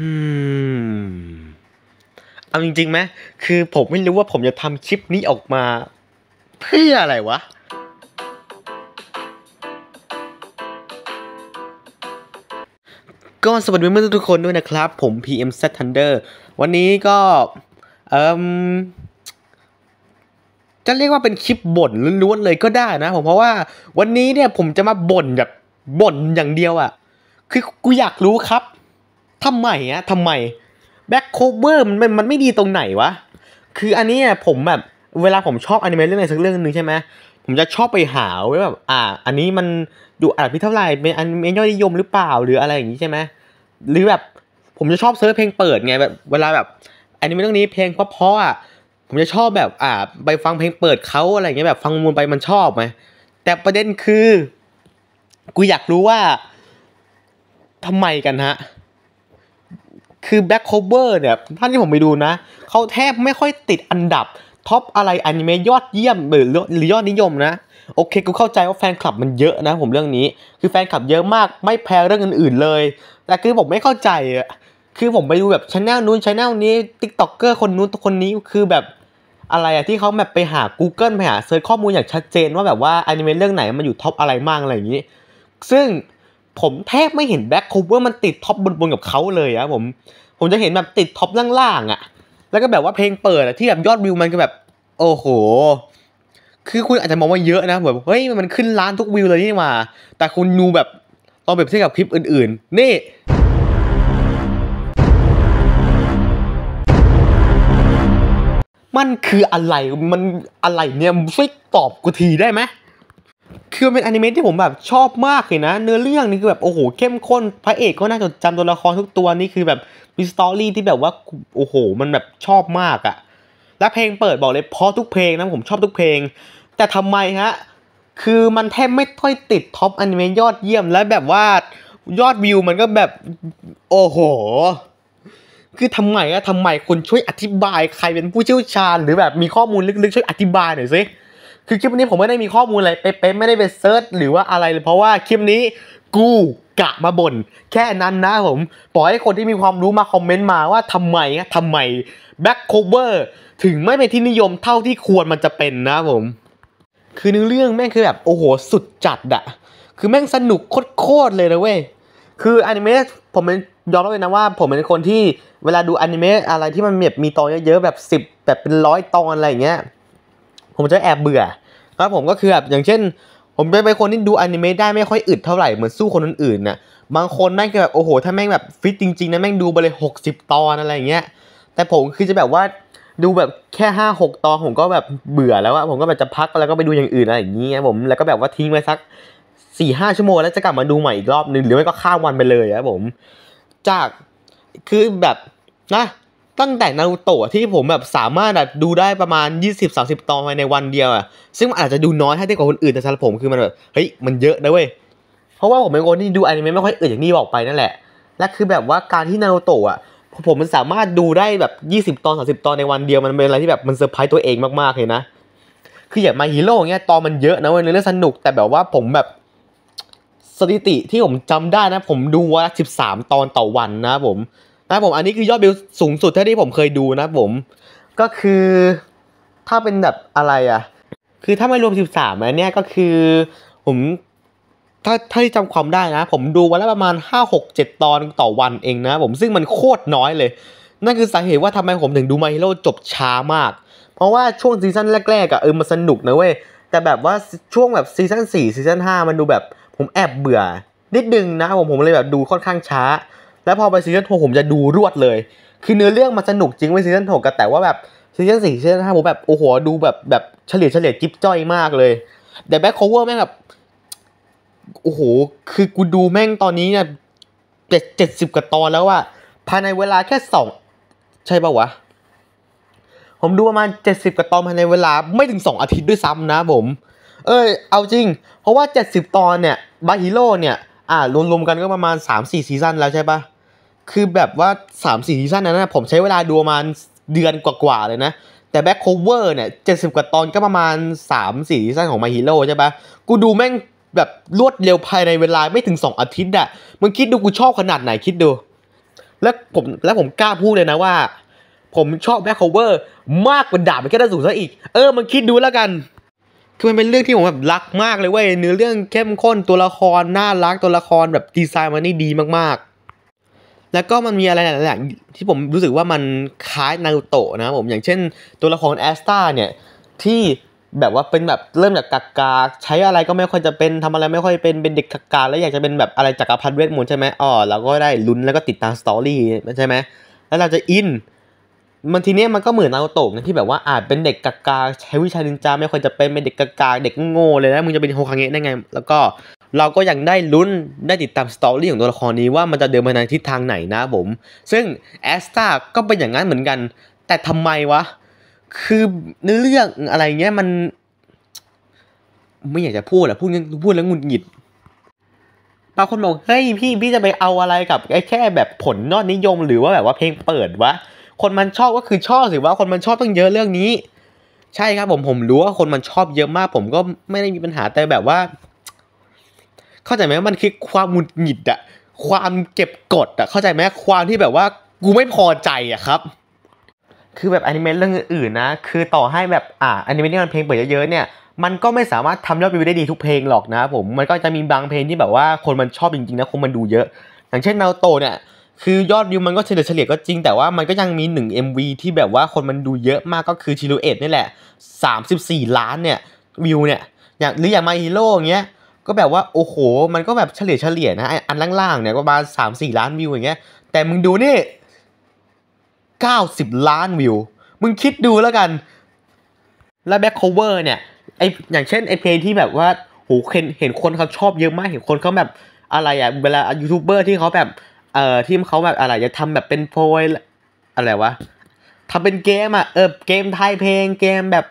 อืม เอาจริงๆไหม คือผมไม่รู้ว่าผมจะทำคลิปนี้ออกมาเพื่ออะไรวะ ก็สวัสดีเพื่อนทุกคนด้วยนะครับ ผม p m e Thunder วันนี้ก็ เอ่มจะเรียกว่าเป็นคลิปบ่นล้วนๆเลยก็ได้นะ ผมเพราะว่าวันนี้เนี่ยผมจะมาบ่นแบบบ่นอย่างเดียวอะ่ะคือกูอยากรู้ครับทำไมอะทำไมแบ็คโคเวอร์มันมันไม่ดีตรงไหนวะคืออันนี้ผมแบบ เวลาผมชอบอนิเมะเรื่องไหนสักเรื่องหนึ่งใช่ไหมผมจะชอบไปหาไว้แบบ อ่า อันนี้มันอยู่อันดับที่เท่าไหร่เป็นอันเมยอดนิยมหรือเปล่าหรืออะไรอย่างนี้ใช่ไหมหรือแบบผมจะชอบเซิร์ชเพลงเปิดไงแบบ เวลาแบบอันนี้เรื่องนี้เพลงเพราะะอ่ะผมจะชอบแบบอ่าไปฟังเพลงเปิดเขาอะไรเงี้ยแบบฟังมูลไปมันชอบไหมแต่ประเด็นคือกูอยากรู้ว่า ทำไมกันฮะคือแบ็คโคเวอร์เนี่ย ท่านที่ผมไปดูนะเขาแทบไม่ค่อยติดอันดับท็อปอะไรอนิเมะยอดเยี่ยมหรือหรือยอดนิยมนะโอเคกูเข้าใจว่าแฟนคลับมันเยอะนะ ผมเรื่องนี้ คือแฟนคลับเยอะมากไม่แพ้เรื่องอื่น ๆ เลย แต่คือผมไม่เข้าใจอะคือผมไปดูแบบชแนลนู้นชแนลนี้ติ๊กต็อกเกอร์คนนู้นคนนี้คือแบบอะไรอะที่เขาแบบไปหา Google ไปหาเซิร์ชข้อมูลอย่างชัดเจนว่าแบบว่าอนิเมะเรื่องไหนมันอยู่ท็อปอะไรมากอะไรอย่างนี้ ซึ่งผมแทบไม่เห็นแบ็คโคเวอร์มันติดท็อปบนๆ กับเขาเลยอะผมผมจะเห็นแบบติดท็อปล่างๆอะแล้วก็แบบว่าเพลงเปิดอะที่แบบยอดวิวมันก็แบบ โอ้โห คือคุณอาจจะมองว่าเยอะนะแบบเฮ้ยมันขึ้นล้านทุกวิวเลยนี่มา แต่คุณดูแบบตอนแบบเทียบกับคลิปอื่นๆ นี่ มันคืออะไรมันอะไรเนี่ยฟิกตอบกูทีได้ไหมคือเป็นอนิเมะที่ผมแบบชอบมากเลยนะเนื้อเรื่องนี่คือแบบโอ้โหเข้มข้นพระเอกก็น่าจดจำตัวละครทุกตัวนี่คือแบบมีสตอรี่ที่แบบว่าโอ้โห มันแบบชอบมากอะและเพลงเปิดบอกเลยเพราะทุกเพลงนะผมชอบทุกเพลง แต่ทำไมฮะคือมันแทบไม่ค่อยติดท็อปอนิเมะยอดเยี่ยมและแบบว่ายอดวิวมันก็แบบโอ้โหคือทำไมอะทำไมคนช่วยอธิบายใครเป็นผู้เชี่ยวชาญ หรือแบบมีข้อมูลลึกๆ ช่วยอธิบายหน่อยสิคือคลิปนี้ผมไม่ได้มีข้อมูลอะไร เป๊ะๆไม่ได้ไปเซิร์ชหรือว่าอะไรเลยเพราะว่าคลิปนี้กูกะมาบ่นแค่นั้นนะผม ปล่อยให้คนที่มีความรู้มาคอมเมนต์มาว่าทำไมทำไมแบ็คโคเวอร์ถึงไม่เป็นที่นิยมเท่าที่ควรมันจะเป็นนะผม คือเนื้อเรื่องแม่งคือแบบ โอ้โห สุดจัดอะคือแม่งสนุกโคตรเลยนะเว้ย คืออนิเมะผมเป็นยอมรับเลยนะว่าผมเป็นคนที่เวลาดูอนิเมะอะไรที่มันแบบมีตอนเยอะๆแบบสิบแบบเป็นร้อยตอนอะไรอย่างเงี้ยผมจะแอบเบื่อครับผมก็คือแบบอย่างเช่น ผมเป็นคนที่ดูอนิเมะได้ไม่ค่อยอึดเท่าไหร่เหมือนสู้คนอื่นๆน่ะบางคนแม่งแบบโอ้โห ถ้าแม่งแบบฟิตจริงๆนะแม่งดูไปเลยหกสิบตอนอะไรอย่างเงี้ย แต่ผมคือจะแบบว่าดูแบบแค่ห้าหกตอนผมก็แบบเบื่อแล้วอะผมก็แบบจะพักแล้วก็ไปดูอย่างอื่นอะไรอย่างเงี้ยผมแล้วก็แบบว่าทิ้งไว้สักสี่ห้าชั่วโมงแล้วจะกลับมาดูใหม่อีกรอบนึงหรือไม่ก็ข้ามวันไปเลยอะผม จากคือแบบนะตั้งแต่นารูโตะที่ผมแบบสามารถแบบดูได้ประมาณ 20-30 ตอนภายในวันเดียวอ่ะซึ่งอาจจะดูน้อยถ้าเทียบกับคนอื่นแต่สำหรับผมคือมันแบบเฮ้ยมันเยอะนะเว้ย เพราะว่าผมเป็นคนที่ดูอนิเมะไม่ค่อยอื่นอย่างนี้บอกไปนั่นแหละและคือแบบว่าการที่นารูโตะอะผมมันสามารถดูได้แบบ 20 ตอน30 ตอนในวันเดียวมันเป็นอะไรที่แบบมันเซอร์ไพรส์ตัวเองมากๆเลยนะ คืออย่างมาฮีโร่เงี้ยตอนมันเยอะนะเว้ยเรื่องสนุกแต่แบบว่าผมแบบสถิติที่ผมจำได้นะผมดูว่า 13 ตอนต่อวันนะผมนะผมอันนี้คือยอดวิวสูงสุดเท่าที่ผมเคยดูนะผมก็คือถ้าเป็นแบบอะไรอ่ะ คือถ้าไม่รวม 13อันเนี้ยก็คือผมถ้าถ้าที่จำความได้นะ ผมดูวันละประมาณ 5 6 7 ตอนต่อวันเองนะผมซึ่งมันโคตรน้อยเลย นั่นคือสาเหตุว่าทำไมผมถึงดูมาฮิโร่จบช้ามาก เพราะว่าช่วงซีซั่นแรกๆอ่ะเออมันสนุกนะเว้ย แต่แบบว่าช่วงแบบซีซั่น4ซีซั่น5มันดูแบบ ผมแอบเบื่อนิดนึงนะผมผมเลยแบบดูค่อนข้างช้าแล้วพอไปซีซั่นหกผมจะดูรวดเลย คือเนื้อเรื่องมันสนุกจริงไปซีซั่นหกแต่ว่าแบบซีซั่นสี่ซีซั่นห้าผมแบบ โอ้โห ดูแบบ แบบเฉลี่ยเฉลี่ยจิ๊บจ้อยมากเลย แต่แบ็คโคเวอร์แม่งแบบ โอ้โห คือกูดูแม่งตอนนี้เนี่ยเจ็ดเจ็ดสิบกว่าตอนแล้วอะภายในเวลาแค่สองใช่ปะวะ ผมดูประมาณเจ็ดสิบกว่าตอนภายในเวลาไม่ถึงสองอาทิตย์ด้วยซ้ำนะผม เอ้ย เอาจริง เพราะว่าเจ็ดสิบตอนเนี่ย บาฮิโร่เนี่ย อ่ารวมๆกันก็ประมาณสามสี่ซีซั่นแล้วใช่ปะคือแบบว่า3 4ซีซั่นนั้นนะผมใช้เวลาดูประมาณเดือนกว่าๆเลยนะ แต่แบ็คโคเวอร์เนี่ยเจ็ดสิบกว่าตอนก็ประมาณ 3 4ซีซั่นของมาฮีโร่ใช่ปะกูดูแม่งแบบรวดเร็วภายในเวลาไม่ถึง 2 อาทิตย์อะมึงคิดดูกูชอบขนาดไหนคิดดู แล้วผมแล้วผมกล้าพูดเลยนะว่า ผมชอบแบ็คโคเวอร์มากกว่าดาบไปแค่ด้สูงซะอีก เออมันคิดดูแล้วกัน คือมันเป็นเรื่องที่ผมแบบรักมากเลยเว้ยเนื้อเรื่องเข้มข้นตัวละครน่ารักตัวละครแบบดีไซน์มันนี่ดีมากๆแล้วก็มันมีอะไรหลายๆที่ผมรู้สึกว่ามันคล้ายนารูโตะนะผมอย่างเช่น ตัวละครแอสตาเนี่ยที่แบบว่าเป็นแบบเริ่มจากกากาใช้อะไรก็ไม่ค่อยจะเป็นทำอะไรไม่ค่อยเป็นเป็นเด็กกากาแล้วอยากจะเป็นแบบอะไรจักรพรรดิเวทมนต์ใช่ไหมอ๋อแล้วก็ได้ลุ้นแล้วก็ติดตามสตอรี่ใช่ไหมแล้วเราจะอินมันทีเนี้ยมันก็เหมือนนาโตะที่แบบว่าอาจเป็นเด็กกากาใช้วิชานินจา ไม่ค่อยจะเป็นเป็นเด็กกากาเด็กโง่เลยนะมึงจะเป็นโฮคาเงะได้ไงแล้วก็เราก็ยังได้ลุ้นได้ติดตามสตอรี่ของตัวละครนี้ว่ามันจะเดินไปในทิศทางไหนนะผม ซึ่งแอสตาก็เป็นอย่างนั้นเหมือนกัน แต่ทำไมวะ คือเนื้อเรื่องอะไรเงี้ยมัน ไม่อยากจะพูดหอะพูดงพูดแล้วงุนหงิดบางคนบอกเฮ้ยพี่ พี่จะไปเอาอะไรกับไอ้แค่แบบผลนอดนิยมหรือว่าแบบว่าเพลงเปิดวะ คนมันชอบก็คือชอบสิว่าคนมันชอบต้องเยอะเรื่องนี้ ใช่ครับผมผมรู้ว่าคนมันชอบเยอะมากผมก็ไม่ได้มีปัญหาแต่แบบว่าเข้าใจไหมมันคือความหงุดหงิดอะความเก็บกดอะเข้าใจไหมความที่แบบว่ากูไม่พอใจอะครับคือแบบอนิเมะเรื่องอื่นนะ คือต่อให้แบบอ่าอนิเมะที่มันเพลงเปิดเยอะๆเนี่ยมันก็ไม่สามารถทำยอดวิวได้ดีทุกเพลงหรอกนะผมมันก็จะมีบางเพลงที่แบบว่าคนมันชอบจริงๆนะคนมันดูเยอะอย่างเช่นนาโตเนี่ยคือยอดวิวมันก็เฉลี่ยเฉลี่ยก็จริงแต่ว่ามันก็ยังมี 1 MV ที่แบบว่าคนมันดูเยอะมากก็คือชิลูเอ็ดนี่แหละ 34 ล้านเนี่ยวิวเนี่ยอย่างหรืออย่างมาฮีโร่เงี้ยก็แบบว่าโอ้โหมันก็แบบเฉลี่ยเฉลี่ยนะอันล่างๆเนี่ยก็ประมาณสามสี่ล้านวิวอย่างเงี้ยแต่มึงดูนี่เก้าสิบล้านวิว มึงคิดดูแล้วกัน แล้วแบ็คโคเวอร์เนี่ยไออย่างเช่นไอเพลงที่แบบว่าโหเห็นเห็นคนเขาชอบเยอะมาก เห็นคนเขาแบบอะไรอะเวลายูทูบเบอร์ที่เขาแบบเอ่อที่เขาแบบอะไรจะทำแบบเป็นโพยอะไรวะทำเป็นเกมอะเออเกมไทยเพลงเกมแบบ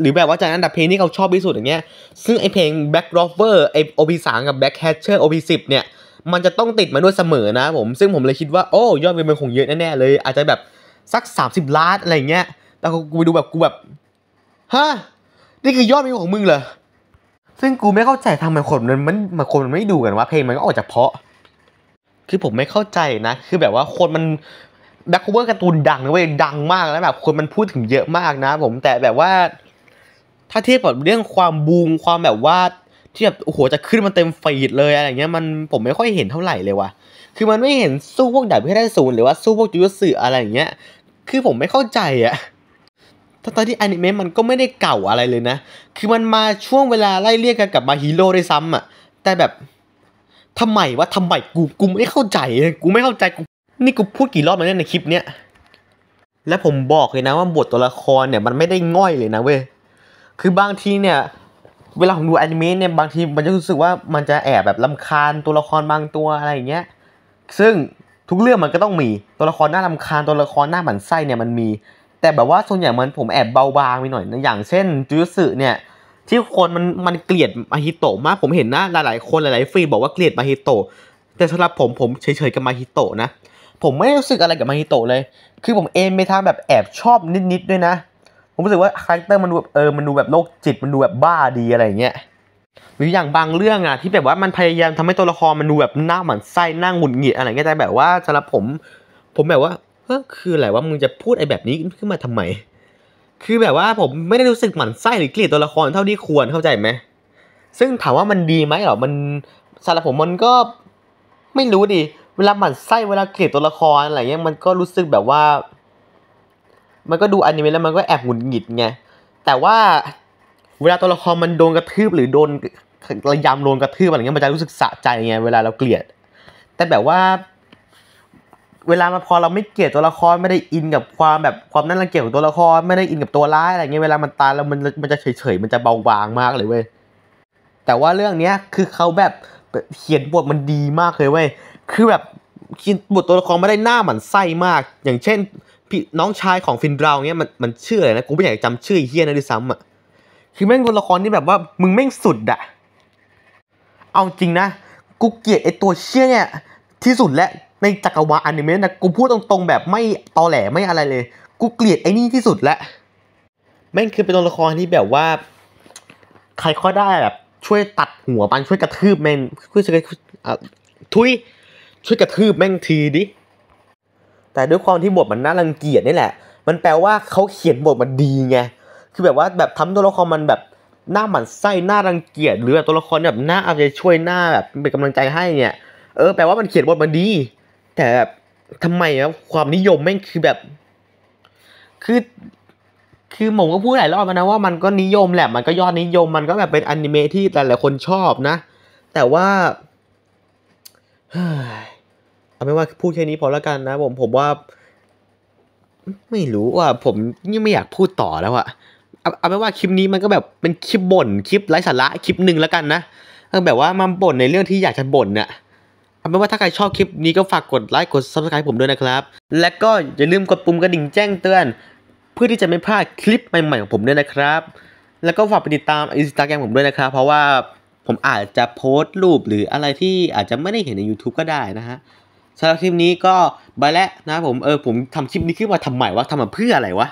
หรือแบบว่าจากอันดับเพลงที่เขาชอบที่สุดอย่างเงี้ย ซึ่งไอเพลง b a c k Rover ไอ OP3 กับ b a c k Catcher OP10 เนี่ย มันจะต้องติดมาด้วยเสมอนะผม ซึ่งผมเลยคิดว่า โอ้ยอดวิวมันคงเยอะแน่ๆเลย อาจจะแบบสัก 30ล้านอะไรเงี้ยแต่กูไปดูแบบกูแบบฮะ นี่คือยอดวิวของมึงเหรอ ซึ่งกูไม่เข้าใจทำไมคนมันมันมาคน มันไม่ดูกันว่าเพลงมันก็ออกจากเพาะ คือผมไม่เข้าใจนะ คือแบบว่าคนมันแบ็คโคเวอร์การ์ตูนดังนะเว้ย ดังมากแล้วแบบ คนมันพูดถึงเยอะมากนะผม แต่แบบว่าถ้าเทียบกับเรื่องความบูมความแบบว่าที่แบบโอ้โหจะขึ้นมาเต็มฟีดเลยอะไรเงี้ยมันผมไม่ค่อยเห็นเท่าไหร่เลยว่ะคือมันไม่เห็นสู้พวกดับพิฆาตศูนย์หรือว่าสู้พวกจุยส่อะไรอย่างเงี้ยคือผมไม่เข้าใจอะตอนที่อนิเมะมันก็ไม่ได้เก่าอะไรเลยนะ คือมันมาช่วงเวลาไล่เรียกกันกับมาฮีโร่ด้วยซ้ำอะแต่แบบทำไมวะทำไมกูกูไม่เข้าใจกูไม่เข้าใจกูนี่กูพูดกี่รอบแล้วเนี่ยในคลิปเนี้ยและผมบอกเลยนะว่าบทตัวละครเนี่ยมันไม่ได้ง่อยเลยนะเว้ยคือบางทีเนี่ยเวลาผมดูแอนิเมะเนี่ยบางทีมันจะรู้สึกว่ามันจะแอบแบบลำคาญตัวละครบางตัวอะไรอย่างเงี้ยซึ่งทุกเรื่องมันก็ต้องมีตัวละครหน้าลำคาญตัวละครหน้าหมันไส้เนี่ยมันมี แต่แบบว่าส่วนใหญ่มันผมแอบเบาบางไปหน่อยนะอย่างเช่นจูสึเนี่ยที่คนมันมันเกลียดมาฮิโตะมากผมเห็นนะหลาย ๆ คนหลายๆฟีีบอกว่าเกลียดมาฮิโตะแต่สำหรับผมผมเฉยๆกับมาฮิโตะนะ ผมไม่รู้สึกอะไรกับมาฮิโตะเลย คือผมเองไไปทางแบบแอบชอบนิดๆด้วยนะผมรู้สึกว่าคาแรคเตอร์มันดูแบบเออ มันดูแบบโรคจิตมันดูแบบบ้าดีอะไรเงี้ยหรืออย่างบางเรื่องอ่ะที่แบบว่ามันพยายามทำให้ตัวละครมันดูแบบหน้าหมันไส้หน้าหงุดหงิดอะไรเงี้ยแต่แบบว่าสำหรับผม ผมแบบว่าเออคืออะไรว่ามึงจะพูดไอ้แบบนี้ขึ้นมาทำไมคือแบบว่าผมไม่ได้รู้สึกหมันไส้หรือเกลียดตัวละครเท่าที่ควรเข้าใจไหมซึ่งถามว่ามันดีไหมหรอมันสำหรับผมมันก็ไม่รู้ดิเวลาหมันไส้เวลาเกลียดตัวละครอะไรเงี้ยมันก็รู้สึกแบบว่ามันก็ดูอนิเมะแล้วมันก็แอบหงุดหงิดไง แต่ว่าเวลาตัวละครมันโดนกระทืบหรือโดนระยำโดนกระทืบอะไรเงี้ยมันจะรู้สึกสะใจไงเวลาเราเกลียด แต่แบบว่าเวลามาพอเราไม่เกลียดตัวละครไม่ได้อินกับความแบบความนั่นรังเกียจของตัวละครไม่ได้อินกับตัวร้ายอะไรเงี้ยเวลามันตายแล้วมันมันจะเฉยเฉยมันจะเบาบางมากเลยเว้ย แต่ว่าเรื่องเนี้ยคือเขาแบบเขียนบทมันดีมากเลยเว้ย คือแบบบทตัวละครไม่ได้หน้าหมันไส้มาก อย่างเช่นพี่น้องชายของฟินเราเนี่ยมันมันชื่ออะไรนะกูไม่อยากจำชื่อเฮียนะด้วยซ้ำอ่ะคือแม่งตัวละครที่แบบว่ามึงแม่งสุดอ่ะเอาจริงนะกูเกลียดไอตัวเชี่ยเนี่ยที่สุดและในจักรวาลอนิเมะนะกูพูดตรงๆแบบไม่ตอแหลไม่อะไรเลย กูเกลียดไอ้นี่ที่สุดและแม่งคือเป็นตัวละครที่แบบว่า ใครก็ได้แบบช่วยตัดหัวมันช่วยกระทืบแม่งช่วยช่วยทุย ช่วยกระทืบแม่งทีดิแต่ด้วยความที่บทมันน่ารังเกียจนี่แหละ มันแปลว่าเขาเขียนบทมันดีไง คือแบบว่าแบบทำาตัวละครมันแบบหน้าหมันไส้หน้ารังเกียจหรือแบบตัวละครแบบหน้าเอาใจช่วยหน้าแบบเป็นกำลังใจให้เนี่ย เออแปลว่ามันเขียนบทมันดี แต่แบบทำไมครับความนิยมแม่งคือแบบ คือ คือผมก็พูดหลายรอบนะว่ามันก็นิยมแหละ มันก็ยอดนิยม มันก็แบบเป็นอนิเมะที่หลายๆคนชอบนะ แต่ว่าเอาเป็นว่าพูดแค่นี้พอแล้วกันนะผมผมว่า ไม่รู้ว่า ผมยังไม่อยากพูดต่อแล้วอะเอาเอาไป็นว่าคลิปนี้มันก็แบบเป็นคลิปบ่นคลิปไร้สาระคลิปหนึ่งแล้วกันนะแบบว่ามาบ่นในเรื่องที่อยากจะบ่นเนี่ยเอาเป็นว่าถ้าใครชอบคลิปนี้ก็ฝากกดไลค์กดซับสไคร b ์ผมด้วยนะครับ และก็อย่าลืมกดปุ่มกระดิ่งแจ้งเตือน เพื่อที่จะไม่พลาดคลิปใหม่ๆของผมด้วยนะครับ แล้วก็ฝากไปติดตามอินสตาแกรมผมด้วยนะครับ เพราะว่าผมอาจจะโพสต์รูปหรืออะไรที่อาจจะไม่ได้เห็นใน YouTube ก็ได้นะฮะสำหรับคลิปนี้ก็ไปแล้วนะผมเออผมทำคลิปนี้ขึ้นมาทำใหม่วะทำมาเพื่ออะไรวะ